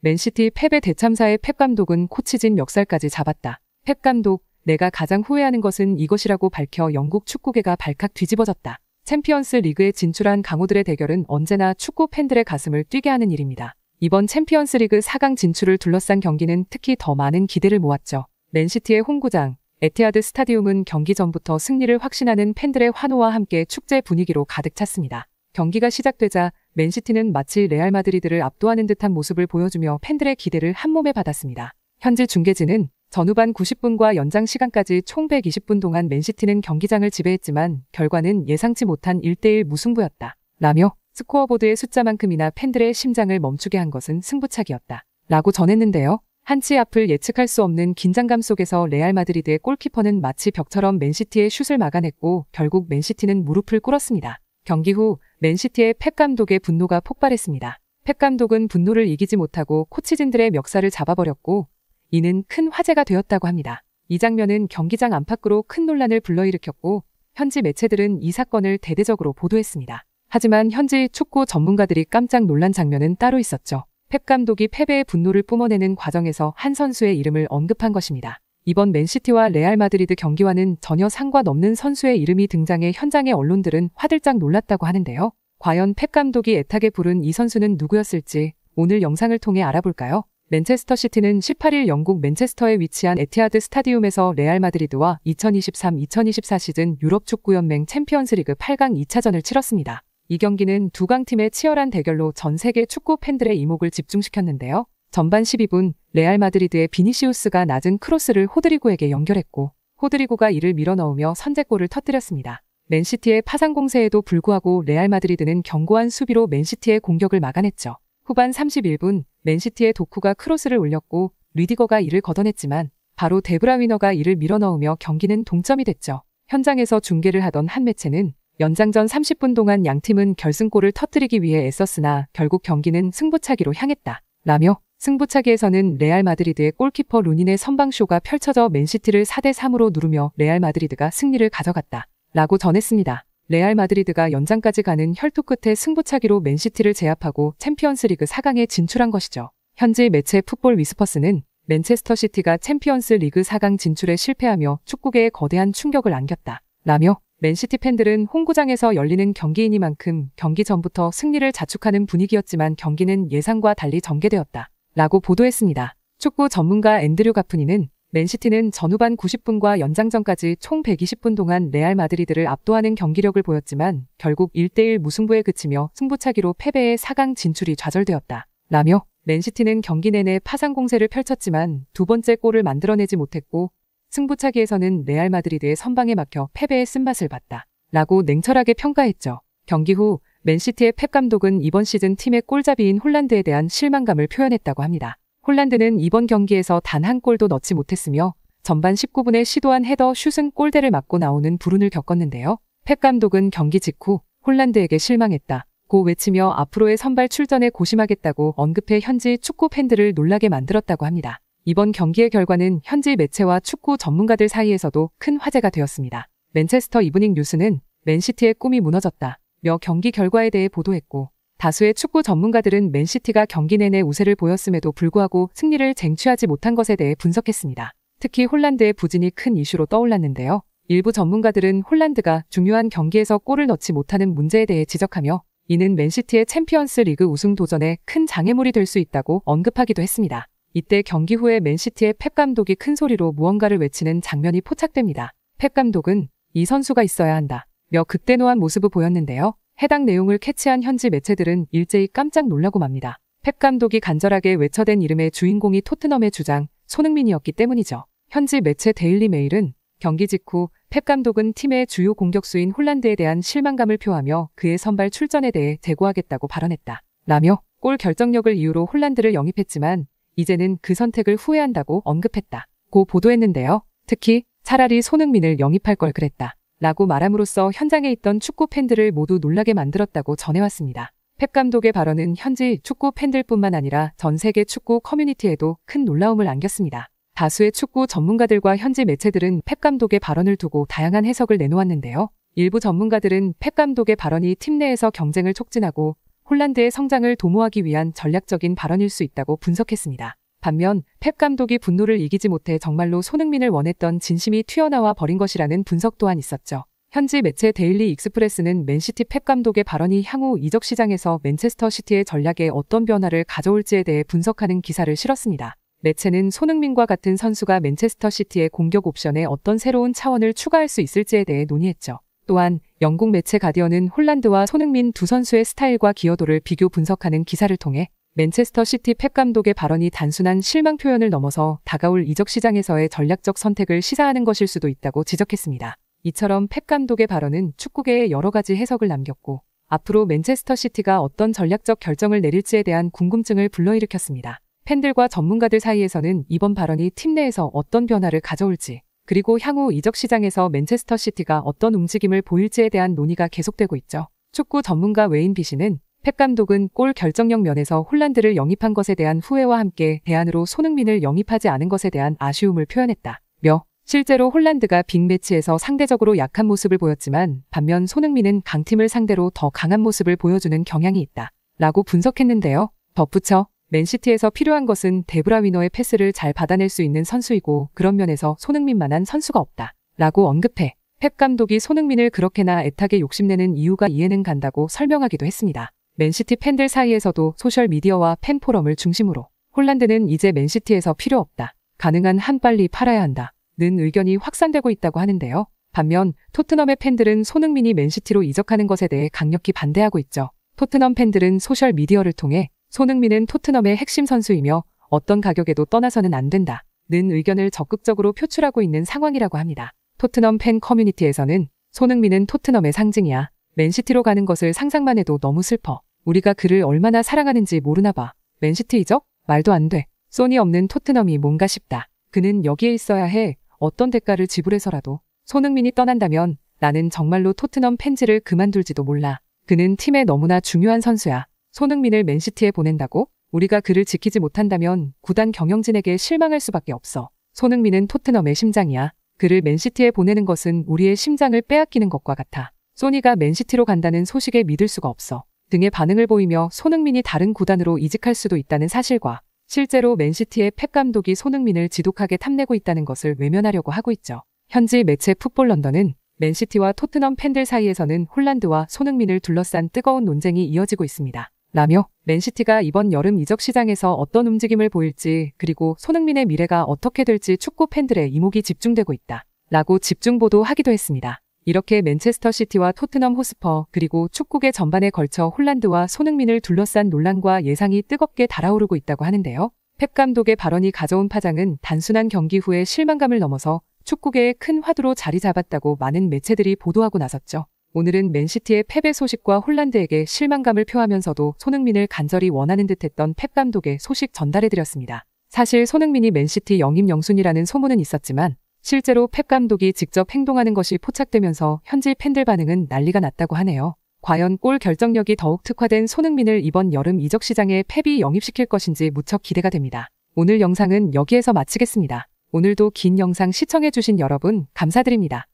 맨시티 펩의 대참사의펩 감독은 코치진 역살까지 잡았다. 펩 감독, 내가 가장 후회하는 것은 이것이라고 밝혀 영국 축구계가 발칵 뒤집어졌다. 챔피언스 리그에 진출한 강호들의 대결은 언제나 축구 팬들의 가슴을 뛰게 하는 일입니다. 이번 챔피언스 리그 4강 진출을 둘러싼 경기는 특히 더 많은 기대를 모았죠. 맨시티의 홈구장, 에티아드 스타디움은 경기 전부터 승리를 확신하는 팬들의 환호와 함께 축제 분위기로 가득 찼습니다. 경기가 시작되자 맨시티는 마치 레알 마드리드를 압도하는 듯한 모습을 보여주며 팬들의 기대를 한몸에 받았습니다. 현재 중계진은 전후반 90분과 연장 시간까지 총 120분 동안 맨시티는 경기장을 지배했지만 결과는 예상치 못한 1대1 무승부였다. 라며 스코어보드의 숫자만큼이나 팬들의 심장을 멈추게 한 것은 승부차기였다. 라고 전했는데요. 한치 앞을 예측할 수 없는 긴장감 속에서 레알 마드리드의 골키퍼는 마치 벽처럼 맨시티의 슛을 막아냈고 결국 맨시티는 무릎을 꿇었습니다. 경기 후 맨시티의 펩 감독의 분노가 폭발했습니다. 펩 감독은 분노를 이기지 못하고 코치진들의 멱살을 잡아버렸고 이는 큰 화제가 되었다고 합니다. 이 장면은 경기장 안팎으로 큰 논란을 불러일으켰고 현지 매체들은 이 사건을 대대적으로 보도했습니다. 하지만 현지 축구 전문가들이 깜짝 놀란 장면은 따로 있었죠. 펩 감독이 패배의 분노를 뿜어내는 과정에서 한 선수의 이름을 언급한 것입니다. 이번 맨시티와 레알 마드리드 경기와는 전혀 상관없는 선수의 이름이 등장해 현장의 언론들은 화들짝 놀랐다고 하는데요. 과연 펩 감독이 애타게 부른 이 선수는 누구였을지 오늘 영상을 통해 알아볼까요? 맨체스터 시티는 18일 영국 맨체스터에 위치한 에티하드 스타디움에서 레알 마드리드와 2023-2024 시즌 유럽 축구연맹 챔피언스리그 8강 2차전을 치렀습니다. 이 경기는 두 강팀의 치열한 대결로 전 세계 축구 팬들의 이목을 집중시켰는데요. 전반 12분 레알 마드리드의 비니시우스가 낮은 크로스를 호드리고에게 연결했고 호드리고가 이를 밀어넣으며 선제골을 터뜨렸습니다. 맨시티의 파상 공세에도 불구하고 레알 마드리드는 견고한 수비로 맨시티의 공격을 막아냈죠. 후반 31분 맨시티의 도쿠가 크로스를 올렸고 리디거가 이를 걷어냈지만 바로 데브라 위너가 이를 밀어넣으며 경기는 동점이 됐죠. 현장에서 중계를 하던 한 매체는 연장전 30분 동안 양 팀은 결승골을 터뜨리기 위해 애썼으나 결국 경기는 승부차기로 향했다. 라며 승부차기에서는 레알 마드리드의 골키퍼 루닌의 선방쇼가 펼쳐져 맨시티를 4대3으로 누르며 레알 마드리드가 승리를 가져갔다. 라고 전했습니다. 레알 마드리드가 연장까지 가는 혈투 끝에 승부차기로 맨시티를 제압하고 챔피언스리그 4강에 진출한 것이죠. 현지 매체 풋볼 위스퍼스는 맨체스터 시티가 챔피언스 리그 4강 진출에 실패하며 축구계에 거대한 충격을 안겼다. 라며 맨시티 팬들은 홍구장에서 열리는 경기이니만큼 경기 전부터 승리를 자축하는 분위기였지만 경기는 예상과 달리 전개되었다. 라고 보도했습니다. 축구 전문가 앤드류 가프니는 맨시티는 전후반 90분과 연장전까지 총 120분 동안 레알 마드리드를 압도하는 경기력을 보였지만 결국 1대1 무승부에 그치며 승부차기로 패배의 4강 진출이 좌절되었다. 라며 맨시티는 경기 내내 파상 공세를 펼쳤지만 두 번째 골을 만들어내지 못했고 승부차기에서는 레알 마드리드의 선방에 막혀 패배의 쓴맛을 봤다. 라고 냉철하게 평가했죠. 경기 후 맨시티의 펩 감독은 이번 시즌 팀의 골잡이인 홀란드에 대한 실망감을 표현했다고 합니다. 홀란드는 이번 경기에서 단 한 골도 넣지 못했으며 전반 19분에 시도한 헤더 슛은 골대를 맞고 나오는 불운을 겪었는데요. 펩 감독은 경기 직후 홀란드에게 실망했다. 고 외치며 앞으로의 선발 출전에 고심하겠다고 언급해 현지 축구 팬들을 놀라게 만들었다고 합니다. 이번 경기의 결과는 현지 매체와 축구 전문가들 사이에서도 큰 화제가 되었습니다. 맨체스터 이브닝 뉴스는 맨시티의 꿈이 무너졌다. 며 경기 결과에 대해 보도했고 다수의 축구 전문가들은 맨시티가 경기 내내 우세를 보였음에도 불구하고 승리를 쟁취하지 못한 것에 대해 분석했습니다. 특히 홀란드의 부진이 큰 이슈로 떠올랐는데요. 일부 전문가들은 홀란드가 중요한 경기에서 골을 넣지 못하는 문제에 대해 지적하며 이는 맨시티의 챔피언스 리그 우승 도전에 큰 장애물이 될 수 있다고 언급하기도 했습니다. 이때 경기 후에 맨시티의 펩 감독이 큰 소리로 무언가를 외치는 장면이 포착됩니다. 펩 감독은 이 선수가 있어야 한다. 며 극대노한 모습을 보였는데요. 해당 내용을 캐치한 현지 매체들은 일제히 깜짝 놀라고 맙니다. 펩 감독이 간절하게 외쳐댄 이름의 주인공이 토트넘의 주장 손흥민이었기 때문이죠. 현지 매체 데일리 메일은 경기 직후 펩 감독은 팀의 주요 공격수인 홀란드에 대한 실망감을 표하며 그의 선발 출전에 대해 재고하겠다고 발언했다. 라며 골 결정력을 이유로 홀란드를 영입했지만 이제는 그 선택을 후회한다고 언급했다. 고 보도했는데요. 특히 차라리 손흥민을 영입할 걸 그랬다. 라고 말함으로써 현장에 있던 축구 팬들을 모두 놀라게 만들었다고 전해왔습니다. 펩 감독의 발언은 현지 축구 팬들뿐만 아니라 전 세계 축구 커뮤니티에도 큰 놀라움을 안겼습니다. 다수의 축구 전문가들과 현지 매체들은 펩 감독의 발언을 두고 다양한 해석을 내놓았는데요. 일부 전문가들은 펩 감독의 발언이 팀 내에서 경쟁을 촉진하고 홀란드의 성장을 도모하기 위한 전략적인 발언일 수 있다고 분석했습니다. 반면 펩 감독이 분노를 이기지 못해 정말로 손흥민을 원했던 진심이 튀어나와 버린 것이라는 분석 또한 있었죠. 현지 매체 데일리 익스프레스는 맨시티 펩 감독의 발언이 향후 이적 시장에서 맨체스터 시티의 전략에 어떤 변화를 가져올지에 대해 분석하는 기사를 실었습니다. 매체는 손흥민과 같은 선수가 맨체스터 시티의 공격 옵션에 어떤 새로운 차원을 추가할 수 있을지에 대해 논의했죠. 또한 영국 매체 가디언은 홀란드와 손흥민 두 선수의 스타일과 기여도를 비교 분석하는 기사를 통해 맨체스터 시티 펩 감독의 발언이 단순한 실망 표현을 넘어서 다가올 이적 시장에서의 전략적 선택을 시사하는 것일 수도 있다고 지적했습니다. 이처럼 펩 감독의 발언은 축구계에 여러 가지 해석을 남겼고 앞으로 맨체스터 시티가 어떤 전략적 결정을 내릴지에 대한 궁금증을 불러일으켰습니다. 팬들과 전문가들 사이에서는 이번 발언이 팀 내에서 어떤 변화를 가져올지, 그리고 향후 이적 시장에서 맨체스터 시티가 어떤 움직임을 보일지에 대한 논의가 계속되고 있죠. 축구 전문가 웨인 비시는 펩 감독은 골 결정력 면에서 홀란드를 영입한 것에 대한 후회와 함께 대안으로 손흥민을 영입하지 않은 것에 대한 아쉬움을 표현했다. 며 실제로 홀란드가 빅매치에서 상대적으로 약한 모습을 보였지만 반면 손흥민은 강팀을 상대로 더 강한 모습을 보여주는 경향이 있다. 라고 분석했는데요. 덧붙여 맨시티에서 필요한 것은 데브라 위너의 패스를 잘 받아낼 수 있는 선수이고 그런 면에서 손흥민만한 선수가 없다. 라고 언급해 펩 감독이 손흥민을 그렇게나 애타게 욕심내는 이유가 이해는 간다고 설명하기도 했습니다. 맨시티 팬들 사이에서도 소셜미디어와 팬포럼을 중심으로 홀란드는 이제 맨시티에서 필요 없다. 가능한 한 빨리 팔아야 한다. 는 의견이 확산되고 있다고 하는데요. 반면 토트넘의 팬들은 손흥민이 맨시티로 이적하는 것에 대해 강력히 반대하고 있죠. 토트넘 팬들은 소셜미디어를 통해 손흥민은 토트넘의 핵심 선수이며 어떤 가격에도 떠나서는 안 된다. 는 의견을 적극적으로 표출하고 있는 상황이라고 합니다. 토트넘 팬 커뮤니티에서는 손흥민은 토트넘의 상징이야. 맨시티로 가는 것을 상상만 해도 너무 슬퍼. 우리가 그를 얼마나 사랑하는지 모르나 봐. 맨시티 이적? 말도 안 돼. 소니 없는 토트넘이 뭔가 싶다. 그는 여기에 있어야 해. 어떤 대가를 지불해서라도. 손흥민이 떠난다면 나는 정말로 토트넘 팬지를 그만둘지도 몰라. 그는 팀에 너무나 중요한 선수야. 손흥민을 맨시티에 보낸다고? 우리가 그를 지키지 못한다면 구단 경영진에게 실망할 수밖에 없어. 손흥민은 토트넘의 심장이야. 그를 맨시티에 보내는 것은 우리의 심장을 빼앗기는 것과 같아. 소니가 맨시티로 간다는 소식에 믿을 수가 없어. 등의 반응을 보이며 손흥민이 다른 구단으로 이직할 수도 있다는 사실과 실제로 맨시티의 펩 감독이 손흥민을 지독하게 탐내고 있다는 것을 외면하려고 하고 있죠. 현지 매체 풋볼 런던은 맨시티와 토트넘 팬들 사이에서는 홀란드와 손흥민을 둘러싼 뜨거운 논쟁이 이어지고 있습니다. 라며 맨시티가 이번 여름 이적 시장에서 어떤 움직임을 보일지 그리고 손흥민의 미래가 어떻게 될지 축구 팬들의 이목이 집중되고 있다. 라고 집중 보도하기도 했습니다. 이렇게 맨체스터 시티와 토트넘 호스퍼 그리고 축구계 전반에 걸쳐 홀란드와 손흥민을 둘러싼 논란과 예상이 뜨겁게 달아오르고 있다고 하는데요. 펩 감독의 발언이 가져온 파장은 단순한 경기 후에 실망감을 넘어서 축구계의 큰 화두로 자리 잡았다고 많은 매체들이 보도하고 나섰죠. 오늘은 맨시티의 패배 소식과 홀란드에게 실망감을 표하면서도 손흥민을 간절히 원하는 듯했던 펩 감독의 소식 전달해드렸습니다. 사실 손흥민이 맨시티 영입 영순이라는 소문은 있었지만 실제로 펩 감독이 직접 행동하는 것이 포착되면서 현지 팬들 반응은 난리가 났다고 하네요. 과연 골 결정력이 더욱 특화된 손흥민을 이번 여름 이적 시장에 펩이 영입시킬 것인지 무척 기대가 됩니다. 오늘 영상은 여기에서 마치겠습니다. 오늘도 긴 영상 시청해주신 여러분 감사드립니다.